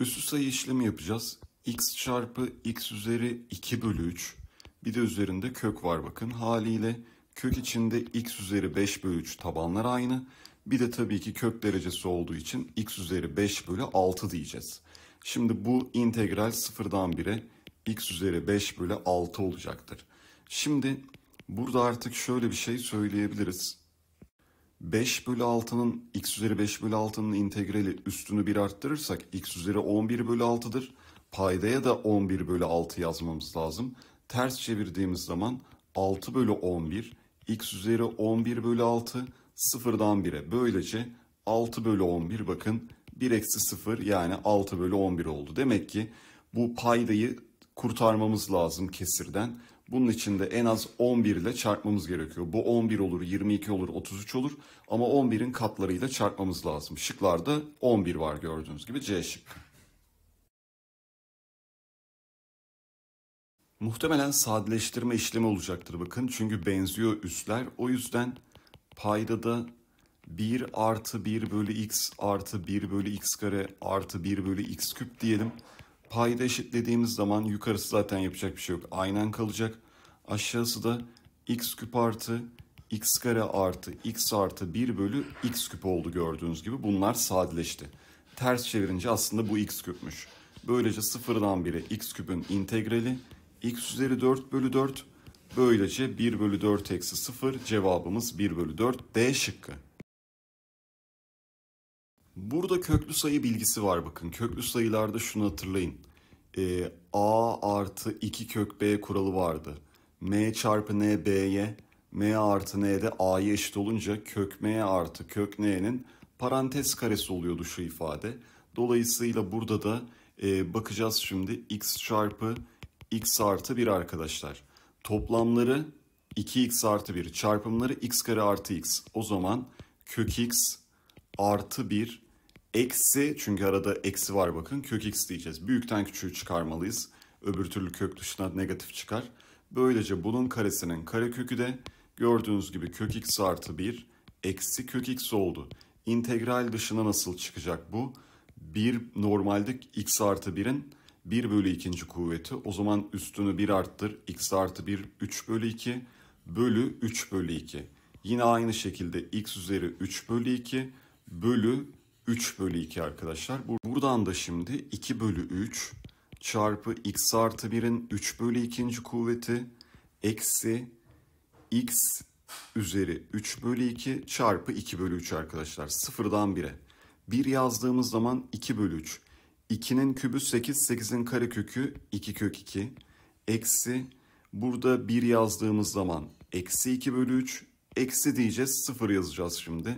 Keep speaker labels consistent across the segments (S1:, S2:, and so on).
S1: Üstü sayı işlemi yapacağız. x çarpı x üzeri 2 bölü 3. Bir de üzerinde kök var bakın. Haliyle kök içinde x üzeri 5 bölü 3 tabanlar aynı. Bir de tabii ki kök derecesi olduğu için x üzeri 5 bölü 6 diyeceğiz. Şimdi bu integral sıfırdan 1'e x üzeri 5 bölü 6 olacaktır. Şimdi burada artık şöyle bir şey söyleyebiliriz. 5 bölü 6'nın x üzeri 5 bölü 6'nın integrali üstünü 1 arttırırsak x üzeri 11 bölü 6'dır. Paydaya da 11 bölü 6 yazmamız lazım. Ters çevirdiğimiz zaman 6 bölü 11 x üzeri 11 bölü 6 0'dan 1'e. Böylece 6 bölü 11 bakın 1 eksi 0 yani 6 bölü 11 oldu. Demek ki bu paydayı kurtarmamız lazım kesirden. Bunun için de en az 11 ile çarpmamız gerekiyor. Bu 11 olur, 22 olur, 33 olur ama 11'in katlarıyla çarpmamız lazım. Şıklarda 11 var gördüğünüz gibi C şıkkı. Muhtemelen sadeleştirme işlemi olacaktır bakın. Çünkü benziyor üsler. O yüzden payda da 1 artı 1 bölü x artı 1 bölü x kare artı 1 bölü x küp diyelim. Payda eşitlediğimiz zaman yukarısı zaten yapacak bir şey yok. Aynen kalacak. Aşağısı da x küp artı x kare artı x artı 1 bölü x küp oldu gördüğünüz gibi. Bunlar sadeleşti. Ters çevirince aslında bu x küpmüş. Böylece sıfırdan bire x küpün integrali x üzeri 4 bölü 4 Böylece 1 bölü 4 eksi 0 cevabımız 1 bölü 4 D şıkkı. Burada köklü sayı bilgisi var bakın. Köklü sayılarda şunu hatırlayın. E, A artı 2 kök B kuralı vardı. M çarpı N B'ye, M artı n'de de A'ya eşit olunca kök M artı kök N'nin parantez karesi oluyordu şu ifade. Dolayısıyla burada da e, bakacağız şimdi x çarpı x artı 1 arkadaşlar. Toplamları 2x artı 1 çarpımları x kare artı x. O zaman kök x artı 1 Eksi çünkü arada eksi var bakın kök x diyeceğiz. Büyükten küçüğü çıkarmalıyız. Öbür türlü kök dışına negatif çıkar. Böylece bunun karesinin karekökü de gördüğünüz gibi kök x artı 1 eksi kök x oldu. İntegral dışına nasıl çıkacak bu? 1 normalde x artı 1'in 1 bölü 2. kuvveti. O zaman üstünü 1 arttır. x artı 1 3 bölü 2 bölü 3 bölü 2. Yine aynı şekilde x üzeri 3 bölü 2 bölü 3 bölü 2 arkadaşlar. Buradan da şimdi 2 bölü 3 çarpı x artı 1'in 3 bölü 2. kuvveti eksi x üzeri 3 bölü 2 çarpı 2 bölü 3 arkadaşlar. Sıfırdan 1'e. 1 yazdığımız zaman 2 bölü 3. 2'nin kübü 8, 8'in karekökü 2 kök 2. Eksi burada 1 yazdığımız zaman eksi 2 bölü 3. Eksi diyeceğiz 0 yazacağız şimdi.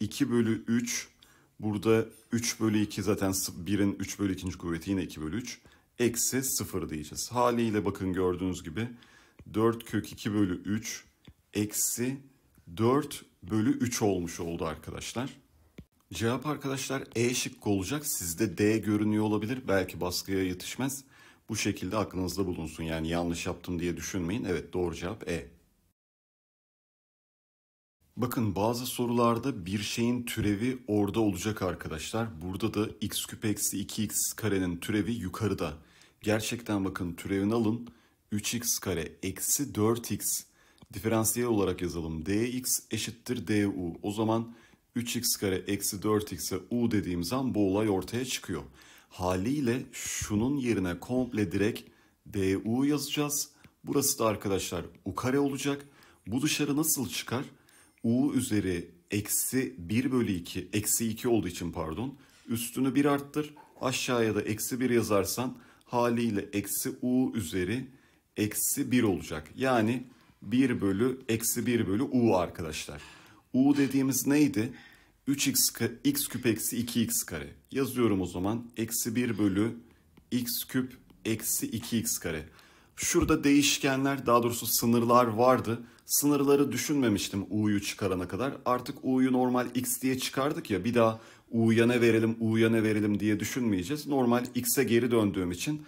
S1: 2 bölü 3 Burada 3 bölü 2 zaten 1'in 3 bölü 2. kuvveti yine 2 bölü 3. Eksi 0 diyeceğiz. Haliyle bakın gördüğünüz gibi 4 kök 2 bölü 3 eksi 4 bölü 3 olmuş oldu arkadaşlar. Cevap arkadaşlar E şıkkı olacak. Sizde D görünüyor olabilir. Belki baskıya yetişmez. Bu şekilde aklınızda bulunsun. Yani yanlış yaptım diye düşünmeyin. Evet doğru cevap E. Bakın bazı sorularda bir şeyin türevi orada olacak arkadaşlar. Burada da x küp eksi 2x karenin türevi yukarıda. Gerçekten bakın türevini alın. 3x kare eksi 4x diferansiyel olarak yazalım. dx eşittir du. O zaman 3x kare eksi 4x'e u dediğim zaman bu olay ortaya çıkıyor. Haliyle şunun yerine komple direkt du yazacağız. Burası da arkadaşlar u kare olacak. Bu dışarı nasıl çıkar? u üzeri eksi 1 bölü 2, eksi 2 olduğu için pardon. Üstünü 1 arttır. Aşağıya da eksi 1 yazarsan haliyle eksi u üzeri eksi 1 olacak. Yani 1 bölü eksi 1 bölü u arkadaşlar. u dediğimiz neydi? 3x x küp eksi 2x kare. Yazıyorum o zaman. Eksi 1 bölü x küp eksi 2x kare. Şurada değişkenler daha doğrusu sınırlar vardı. Sınırları düşünmemiştim U'yu çıkarana kadar. Artık U'yu normal X diye çıkardık ya bir daha U'ya ne verelim U'ya ne verelim diye düşünmeyeceğiz. Normal X'e geri döndüğüm için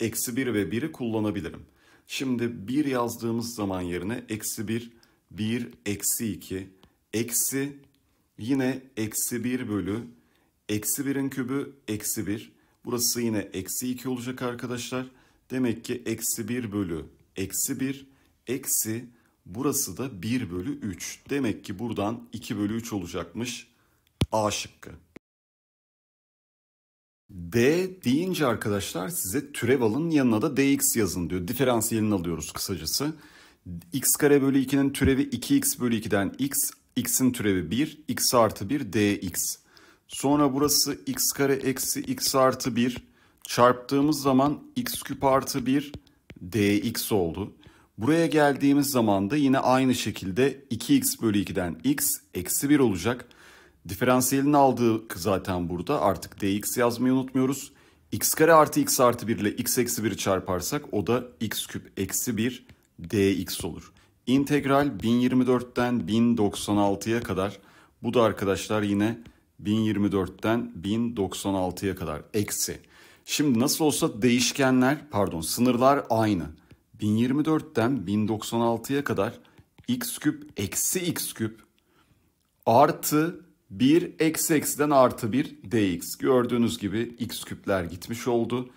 S1: eksi 1 ve 1'i kullanabilirim. Şimdi 1 yazdığımız zaman yerine eksi 1, 1, eksi 2, eksi yine eksi 1 bölü eksi 1'in kübü eksi 1. Burası yine eksi 2 olacak arkadaşlar. Demek ki eksi 1 bölü eksi 1 eksi burası da 1 bölü 3. Demek ki buradan 2 bölü 3 olacakmış A şıkkı. D deyince arkadaşlar size türev alın yanına da dx yazın diyor. Diferansiyelini alıyoruz kısacası. x kare bölü 2'nin türevi 2x bölü 2'den x, x'in türevi 1, x artı 1 dx. Sonra burası x kare eksi x artı 1 çarptığımız zaman x küp artı 1 dx oldu. Buraya geldiğimiz zaman da yine aynı şekilde 2x bölü 2'den x eksi 1 olacak. Diferansiyelin aldığı zaten burada artık dx yazmayı unutmuyoruz. x kare artı x artı 1 ile x eksi 1'i çarparsak o da x küp eksi 1 dx olur. İntegral 1024'ten 1096'ya kadar bu da arkadaşlar yine 1024'ten 1096'ya kadar eksi Şimdi nasıl olsa değişkenler pardon sınırlar aynı. 1024'ten 1096'ya kadar x küp eksi x küp artı 1 eksi eksiden artı 1 dx. Gördüğünüz gibi x küpler gitmiş oldu.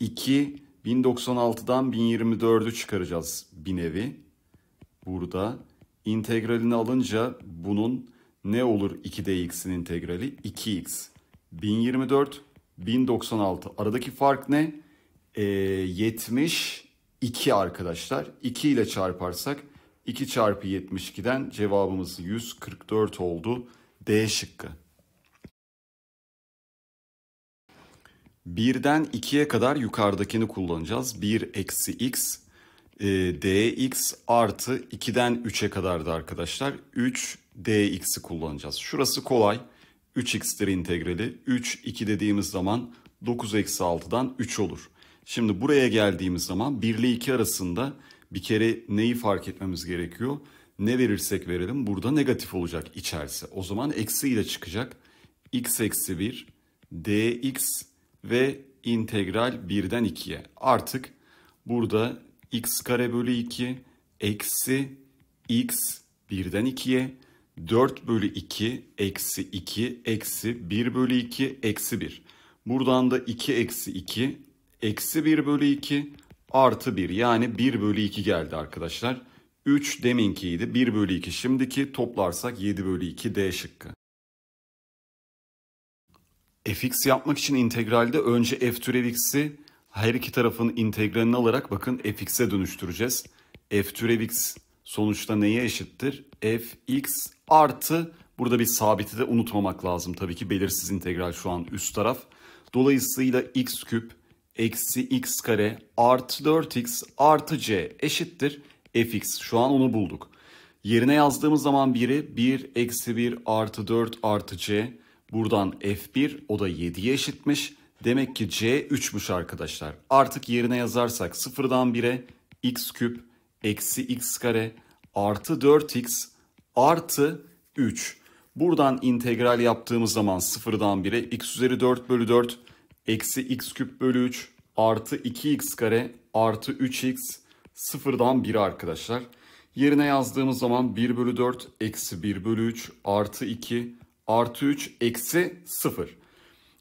S1: 2 1096'dan 1024'ü çıkaracağız bir nevi. Burada integralini alınca bunun ne olur 2dx'in integrali? 2x. 1024 1096. Aradaki fark ne? E, ee, 72 arkadaşlar. 2 ile çarparsak 2 çarpı 72'den cevabımız 144 oldu. D şıkkı. Birden 2'ye kadar yukarıdakini kullanacağız. 1 eksi x, e, dx artı 2'den 3'e kadardı arkadaşlar. 3 dx'i kullanacağız. Şurası kolay. 3x'tir integrali. 3, 2 dediğimiz zaman 9 eksi 6'dan 3 olur. Şimdi buraya geldiğimiz zaman 1 ile 2 arasında bir kere neyi fark etmemiz gerekiyor? Ne verirsek verelim burada negatif olacak içerisi. O zaman eksi ile çıkacak. x eksi 1, dx ve integral 1'den 2'ye. Artık burada x kare bölü 2 eksi x 1'den 2'ye 4 bölü 2 eksi 2 eksi 1 bölü 2 eksi 1. Buradan da 2 eksi 2 eksi 1 bölü 2 artı 1 yani 1 bölü 2 geldi arkadaşlar. 3 deminkiydi 1 bölü 2 şimdiki toplarsak 7 bölü 2 D şıkkı. fx yapmak için integralde önce f türev x'i her iki tarafın integralini alarak bakın fx'e dönüştüreceğiz. f türev x sonuçta neye eşittir? f x Artı burada bir sabiti de unutmamak lazım tabii ki belirsiz integral şu an üst taraf. Dolayısıyla x küp eksi x kare artı 4x artı c eşittir fx. Şu an onu bulduk. Yerine yazdığımız zaman biri 1 eksi 1 artı 4 artı c. Buradan f1 o da 7'ye eşitmiş. Demek ki c 3'müş arkadaşlar. Artık yerine yazarsak sıfırdan 1'e x küp eksi x kare artı 4x artı 3. Buradan integral yaptığımız zaman sıfırdan 1'e x üzeri 4 bölü 4 eksi x küp bölü 3 artı 2x kare artı 3x sıfırdan 1 arkadaşlar. Yerine yazdığımız zaman 1 bölü 4 eksi 1 bölü 3 artı 2 artı 3 eksi 0.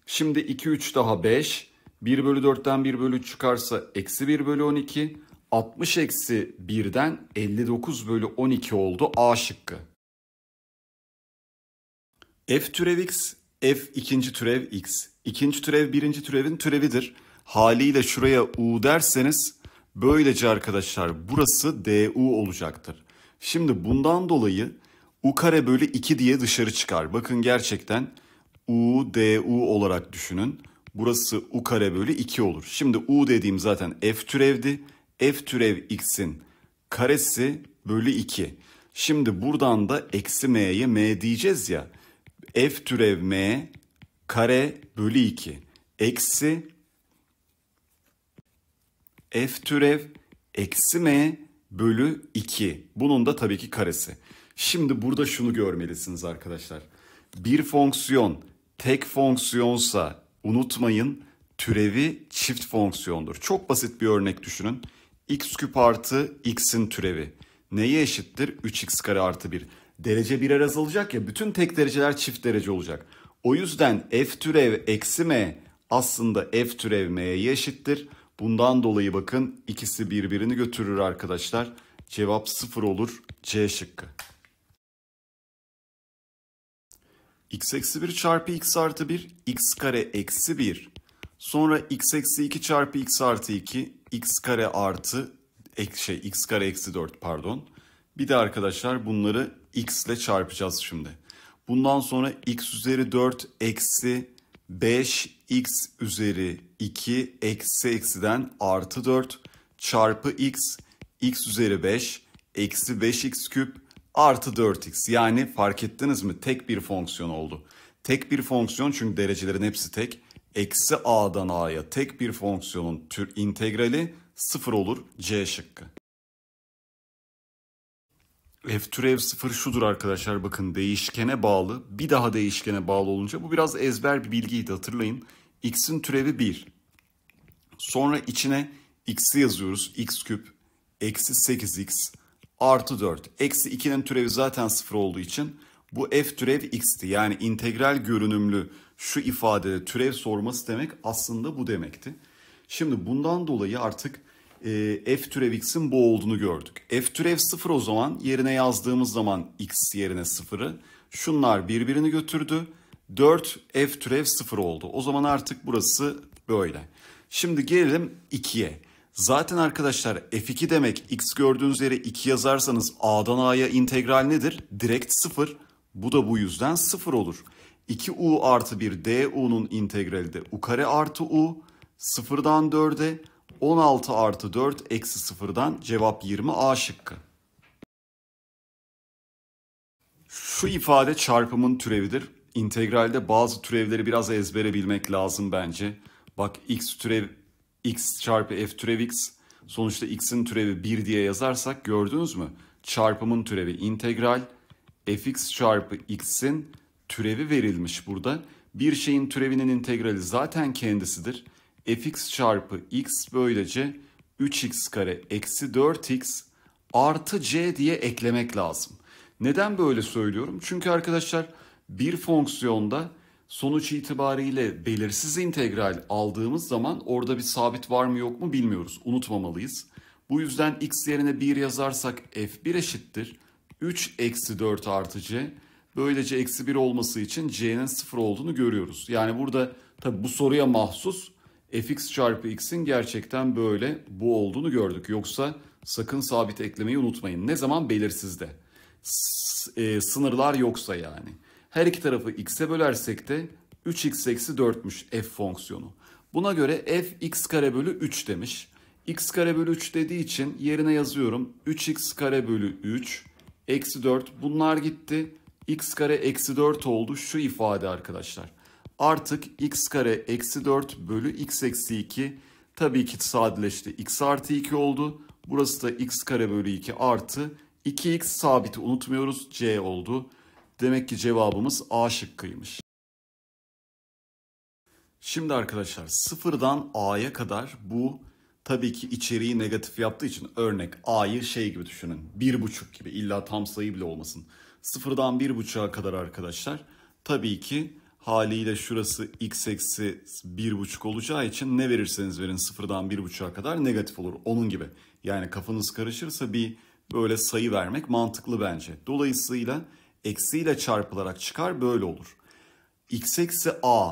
S1: Şimdi 2 3 daha 5 1 bölü 4'ten 1 bölü 3 çıkarsa eksi 1 bölü 12 60 eksi 1'den 59 bölü 12 oldu A şıkkı. F türev x, f ikinci türev x. İkinci türev birinci türevin türevidir. Haliyle şuraya u derseniz böylece arkadaşlar burası du olacaktır. Şimdi bundan dolayı u kare bölü 2 diye dışarı çıkar. Bakın gerçekten u du olarak düşünün. Burası u kare bölü 2 olur. Şimdi u dediğim zaten f türevdi f türev x'in karesi bölü 2. Şimdi buradan da eksi m'ye m diyeceğiz ya. f türev m kare bölü 2 eksi f türev eksi m bölü 2. Bunun da tabii ki karesi. Şimdi burada şunu görmelisiniz arkadaşlar. Bir fonksiyon tek fonksiyonsa unutmayın türevi çift fonksiyondur. Çok basit bir örnek düşünün x küp artı x'in türevi. Neye eşittir? 3x kare artı 1. Derece birer azalacak ya bütün tek dereceler çift derece olacak. O yüzden f türev eksi m aslında f türev m'ye eşittir. Bundan dolayı bakın ikisi birbirini götürür arkadaşlar. Cevap 0 olur C şıkkı. x eksi 1 çarpı x artı 1 x kare eksi 1 Sonra x eksi 2 çarpı x artı 2 x kare artı şey x kare eksi 4 pardon. Bir de arkadaşlar bunları x ile çarpacağız şimdi. Bundan sonra x üzeri 4 eksi 5 x üzeri 2 eksi eksiden artı 4 çarpı x x üzeri 5 eksi 5x küp artı 4x. Yani fark ettiniz mi tek bir fonksiyon oldu. Tek bir fonksiyon çünkü derecelerin hepsi tek eksi a'dan a'ya tek bir fonksiyonun tür integrali sıfır olur c şıkkı. F türev sıfır şudur arkadaşlar bakın değişkene bağlı bir daha değişkene bağlı olunca bu biraz ezber bir bilgiydi hatırlayın. X'in türevi 1. Sonra içine x'i yazıyoruz x küp eksi 8x artı 4. Eksi 2'nin türevi zaten sıfır olduğu için bu f türev x'ti yani integral görünümlü şu ifade türev sorması demek aslında bu demekti. Şimdi bundan dolayı artık e, f türev x'in bu olduğunu gördük. F türev 0 o zaman yerine yazdığımız zaman x yerine 0'ı şunlar birbirini götürdü. 4 f türev 0 oldu. O zaman artık burası böyle. Şimdi gelelim 2'ye. Zaten arkadaşlar f2 demek x gördüğünüz yere 2 yazarsanız a'dan a'ya integral nedir? Direkt 0. Bu da bu yüzden 0 olur. 2u artı 1 du'nun integrali de u kare artı u. Sıfırdan 4'e 16 artı 4 eksi sıfırdan cevap 20 a şıkkı. Şu ifade çarpımın türevidir. İntegralde bazı türevleri biraz ezbere bilmek lazım bence. Bak x türev x çarpı f türev x sonuçta x'in türevi 1 diye yazarsak gördünüz mü? Çarpımın türevi integral fx çarpı x'in türevi verilmiş burada. Bir şeyin türevinin integrali zaten kendisidir. fx çarpı x böylece 3x kare eksi 4x artı c diye eklemek lazım. Neden böyle söylüyorum? Çünkü arkadaşlar bir fonksiyonda sonuç itibariyle belirsiz integral aldığımız zaman orada bir sabit var mı yok mu bilmiyoruz. Unutmamalıyız. Bu yüzden x yerine 1 yazarsak f1 eşittir. 3 eksi 4 artı c Böylece eksi 1 olması için c'nin 0 olduğunu görüyoruz. Yani burada tabi bu soruya mahsus fx çarpı x'in gerçekten böyle bu olduğunu gördük. Yoksa sakın sabit eklemeyi unutmayın. Ne zaman belirsizde. S e, sınırlar yoksa yani. Her iki tarafı x'e bölersek de 3x eksi 4'müş f fonksiyonu. Buna göre f x kare bölü 3 demiş. x kare bölü 3 dediği için yerine yazıyorum. 3x kare bölü 3 eksi 4 bunlar gitti x kare eksi 4 oldu şu ifade arkadaşlar. Artık x kare eksi 4 bölü x eksi 2 tabii ki sadeleşti. x artı 2 oldu. Burası da x kare bölü 2 artı 2x sabiti unutmuyoruz c oldu. Demek ki cevabımız A şıkkıymış. Şimdi arkadaşlar sıfırdan A'ya kadar bu tabii ki içeriği negatif yaptığı için örnek A'yı şey gibi düşünün. 1,5 gibi illa tam sayı bile olmasın. Sıfırdan bir buçuğa kadar arkadaşlar. Tabii ki haliyle şurası x eksi bir buçuk olacağı için ne verirseniz verin sıfırdan bir buçuğa kadar negatif olur. Onun gibi. Yani kafanız karışırsa bir böyle sayı vermek mantıklı bence. Dolayısıyla eksiyle çarpılarak çıkar böyle olur. x eksi a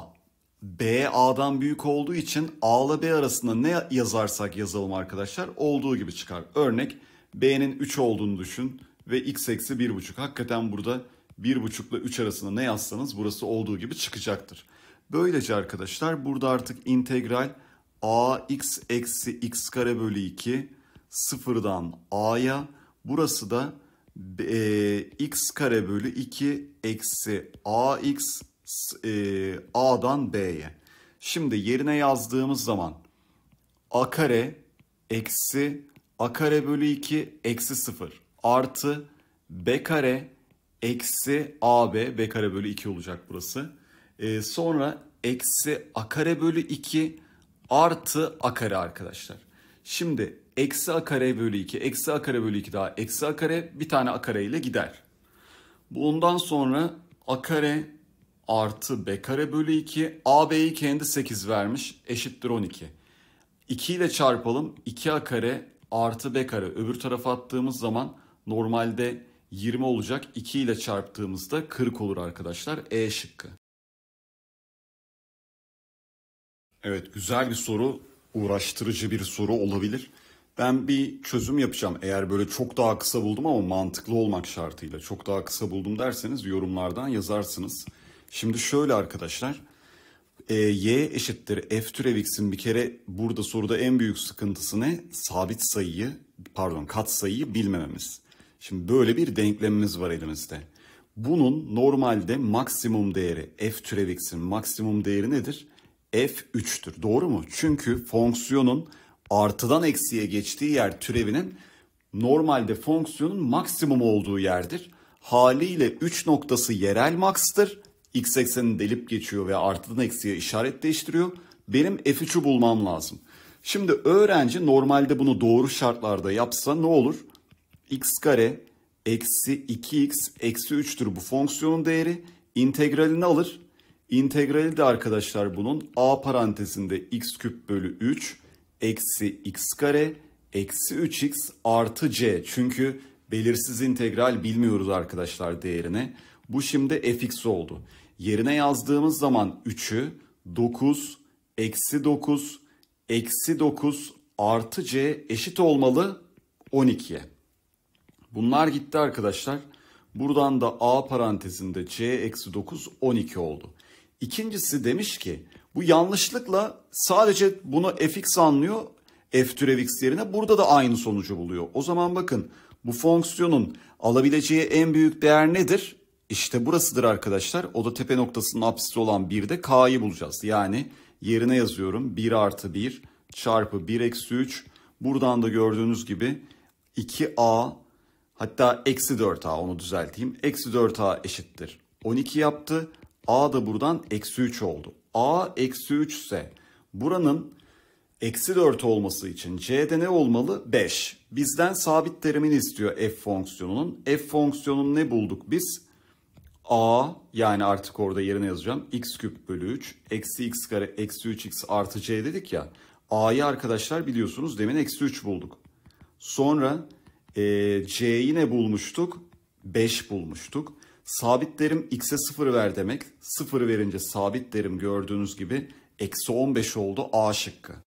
S1: B A'dan büyük olduğu için A ile B arasında ne yazarsak yazalım arkadaşlar olduğu gibi çıkar. Örnek B'nin 3 olduğunu düşün ve x eksi 1,5. Hakikaten burada 1,5 ile 3 arasında ne yazsanız burası olduğu gibi çıkacaktır. Böylece arkadaşlar burada artık integral a x eksi x kare bölü 2 sıfırdan a'ya burası da e, x kare bölü 2 eksi ax e, a'dan b'ye. Şimdi yerine yazdığımız zaman a kare eksi a kare bölü 2 eksi 0 artı b kare eksi ab. b kare bölü 2 olacak burası. E, sonra eksi a kare bölü 2 artı a kare arkadaşlar. Şimdi eksi a kare bölü 2, eksi a kare bölü 2 daha eksi a kare bir tane a kare ile gider. Bundan sonra a kare artı b kare bölü 2, ab'yi kendi 8 vermiş eşittir 12. 2 ile çarpalım 2a kare artı b kare öbür tarafa attığımız zaman Normalde 20 olacak 2 ile çarptığımızda 40 olur arkadaşlar. E şıkkı. Evet güzel bir soru. Uğraştırıcı bir soru olabilir. Ben bir çözüm yapacağım. Eğer böyle çok daha kısa buldum ama mantıklı olmak şartıyla çok daha kısa buldum derseniz yorumlardan yazarsınız. Şimdi şöyle arkadaşlar. E, y eşittir f türev x'in bir kere burada soruda en büyük sıkıntısı ne? Sabit sayıyı pardon kat sayıyı bilmememiz. Şimdi böyle bir denklemimiz var elimizde. Bunun normalde maksimum değeri f türev x'in maksimum değeri nedir? f3'tür. Doğru mu? Çünkü fonksiyonun artıdan eksiye geçtiği yer türevinin normalde fonksiyonun maksimum olduğu yerdir. Haliyle 3 noktası yerel max'tır. X eksenini delip geçiyor ve artıdan eksiye işaret değiştiriyor. Benim f3'ü bulmam lazım. Şimdi öğrenci normalde bunu doğru şartlarda yapsa ne olur? x kare eksi 2x eksi 3'tür bu fonksiyonun değeri. İntegralini alır. İntegrali de arkadaşlar bunun a parantezinde x küp bölü 3 eksi x kare eksi 3x artı c. Çünkü belirsiz integral bilmiyoruz arkadaşlar değerini. Bu şimdi fx oldu. Yerine yazdığımız zaman 3'ü 9 eksi 9 eksi 9 artı c eşit olmalı 12'ye. Bunlar gitti arkadaşlar. Buradan da A parantezinde C eksi 9 12 oldu. İkincisi demiş ki bu yanlışlıkla sadece bunu fx anlıyor f türev x yerine burada da aynı sonucu buluyor. O zaman bakın bu fonksiyonun alabileceği en büyük değer nedir? İşte burasıdır arkadaşlar. O da tepe noktasının apsisi olan 1'de k'yı bulacağız. Yani yerine yazıyorum 1 artı 1 çarpı 1 eksi 3. Buradan da gördüğünüz gibi 2a Hatta eksi 4a onu düzelteyim. Eksi 4a eşittir. 12 yaptı. a da buradan eksi 3 oldu. a eksi 3 ise buranın eksi 4 olması için c'de ne olmalı? 5. Bizden sabit terimini istiyor f fonksiyonunun. F fonksiyonunu ne bulduk biz? a yani artık orada yerine yazacağım. x küp bölü 3 eksi x kare eksi 3x artı c dedik ya. a'yı arkadaşlar biliyorsunuz demin eksi 3 bulduk. Sonra e, C'yi ne bulmuştuk? 5 bulmuştuk. Sabit derim x'e 0 ver demek. 0 verince sabit derim gördüğünüz gibi eksi 15 oldu A şıkkı.